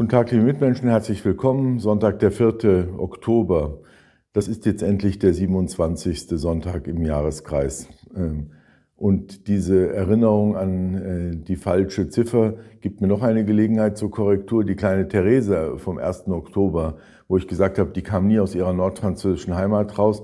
Guten Tag, liebe Mitmenschen, herzlich willkommen. Sonntag, der 4. Oktober. Das ist jetzt endlich der 27. Sonntag im Jahreskreis. Ähm, und diese Erinnerung an äh, die falsche Ziffer gibt mir noch eine Gelegenheit zur Korrektur. Die kleine Therese vom 1. Oktober, wo ich gesagt habe, die kam nie aus ihrer nordfranzösischen Heimat raus.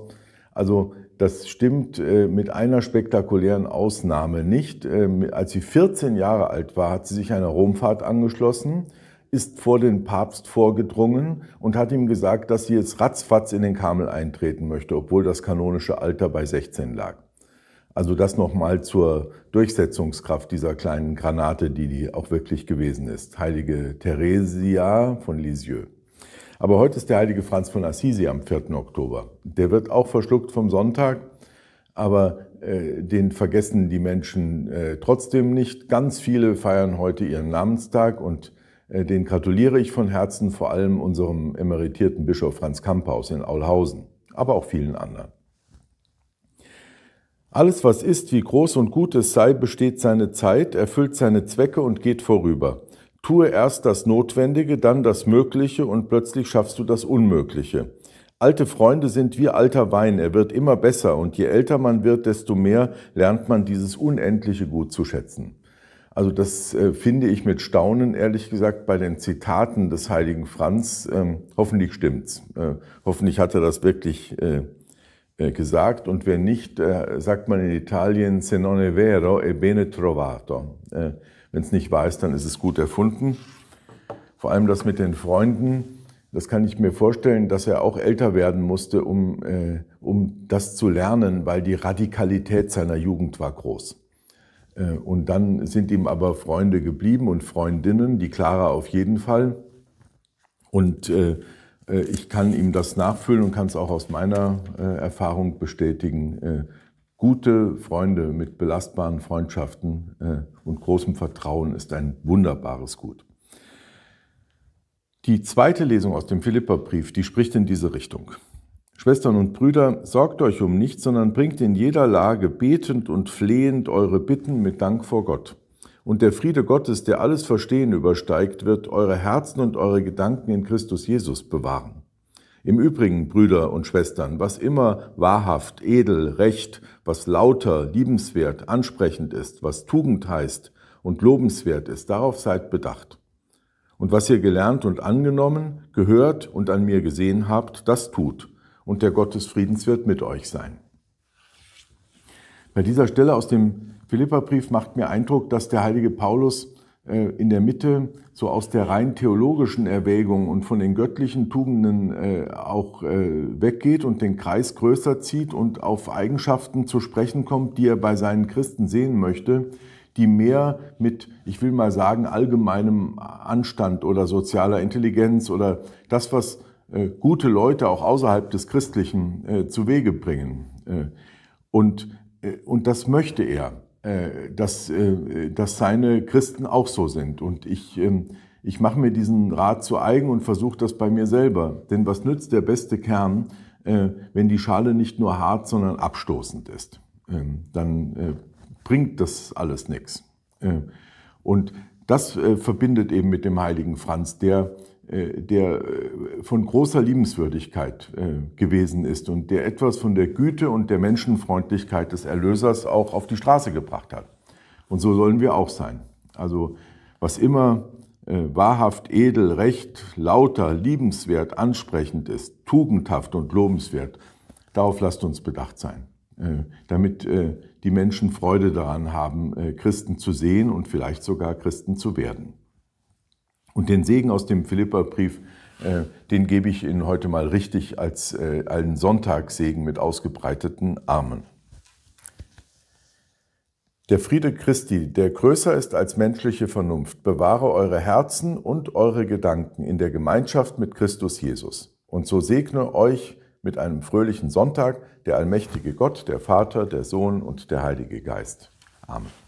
Also das stimmt äh, mit einer spektakulären Ausnahme nicht. Ähm, als sie 14 Jahre alt war, hat sie sich einer Romfahrt angeschlossen ist vor den Papst vorgedrungen und hat ihm gesagt, dass sie jetzt ratzfatz in den Kamel eintreten möchte, obwohl das kanonische Alter bei 16 lag. Also das nochmal zur Durchsetzungskraft dieser kleinen Granate, die die auch wirklich gewesen ist. Heilige Theresia von Lisieux. Aber heute ist der heilige Franz von Assisi am 4. Oktober. Der wird auch verschluckt vom Sonntag, aber äh, den vergessen die Menschen äh, trotzdem nicht. Ganz viele feiern heute ihren Namenstag und äh, den gratuliere ich von Herzen, vor allem unserem emeritierten Bischof Franz Kamphaus in Aulhausen, aber auch vielen anderen. Alles, was ist, wie groß und gut es sei, besteht seine Zeit, erfüllt seine Zwecke und geht vorüber. Tue erst das Notwendige, dann das Mögliche und plötzlich schaffst du das Unmögliche. Alte Freunde sind wie alter Wein, er wird immer besser und je älter man wird, desto mehr lernt man dieses unendliche Gut zu schätzen. Also das äh, finde ich mit Staunen, ehrlich gesagt, bei den Zitaten des heiligen Franz. Ähm, hoffentlich stimmt's. Äh, hoffentlich hat er das wirklich äh, gesagt. Und wenn nicht, sagt man in Italien, se non è vero, e bene trovato. Wenn es nicht weiß, dann ist es gut erfunden. Vor allem das mit den Freunden, das kann ich mir vorstellen, dass er auch älter werden musste, um, um das zu lernen, weil die Radikalität seiner Jugend war groß. Äh, und dann sind ihm aber Freunde geblieben und Freundinnen, die Clara auf jeden Fall. Und äh, äh, ich kann ihm das nachfüllen und kann es auch aus meiner Erfahrung bestätigen. gute Freunde mit belastbaren Freundschaften und großem Vertrauen ist ein wunderbares Gut. Die zweite Lesung aus dem Philipperbrief, die spricht in diese Richtung. Schwestern und Brüder, sorgt euch um nichts, sondern bringt in jeder Lage betend und flehend eure Bitten mit Dank vor Gott. Und der Friede Gottes, der alles Verstehen übersteigt, wird eure Herzen und eure Gedanken in Christus Jesus bewahren. Im Übrigen, Brüder und Schwestern, was immer wahrhaft, edel, recht, was lauter, liebenswert, ansprechend ist, was Tugend heißt und lobenswert ist, darauf seid bedacht. Und was ihr gelernt und angenommen, gehört und an mir gesehen habt, das tut und der Gott des Friedens wird mit euch sein. Bei dieser Stelle aus dem Philipperbrief macht mir Eindruck, dass der heilige Paulus äh, in der Mitte so aus der rein theologischen Erwägung und von den göttlichen Tugenden äh, auch äh, weggeht und den Kreis größer zieht und auf Eigenschaften zu sprechen kommt, die er bei seinen Christen sehen möchte, die mehr mit, ich will mal sagen, allgemeinem Anstand oder sozialer Intelligenz oder das, was äh, gute Leute auch außerhalb des Christlichen äh, zu Wege bringen. Äh, und, äh, und das möchte er, äh, dass, äh, dass seine Christen auch so sind. Und ich, ähm, ich mache mir diesen Rat zu eigen und versuche das bei mir selber. Denn was nützt der beste Kern, wenn die Schale nicht nur hart, sondern abstoßend ist? Ähm, dann bringt das alles nichts. Und das verbindet eben mit dem heiligen Franz, der äh, der äh, von großer Liebenswürdigkeit äh, gewesen ist und der etwas von der Güte und der Menschenfreundlichkeit des Erlösers auch auf die Straße gebracht hat. Und so sollen wir auch sein. Also was immer wahrhaft, edel, recht, lauter, liebenswert, ansprechend ist, tugendhaft und lobenswert, darauf lasst uns bedacht sein, damit die Menschen Freude daran haben, Christen zu sehen und vielleicht sogar Christen zu werden. Und den Segen aus dem Philipperbrief, äh, den gebe ich Ihnen heute mal richtig als äh, einen Sonntagssegen mit ausgebreiteten Armen. Der Friede Christi, der größer ist als menschliche Vernunft, bewahre eure Herzen und eure Gedanken in der Gemeinschaft mit Christus Jesus. Und so segne euch mit einem fröhlichen Sonntag der allmächtige Gott, der Vater, der Sohn und der Heilige Geist. Amen.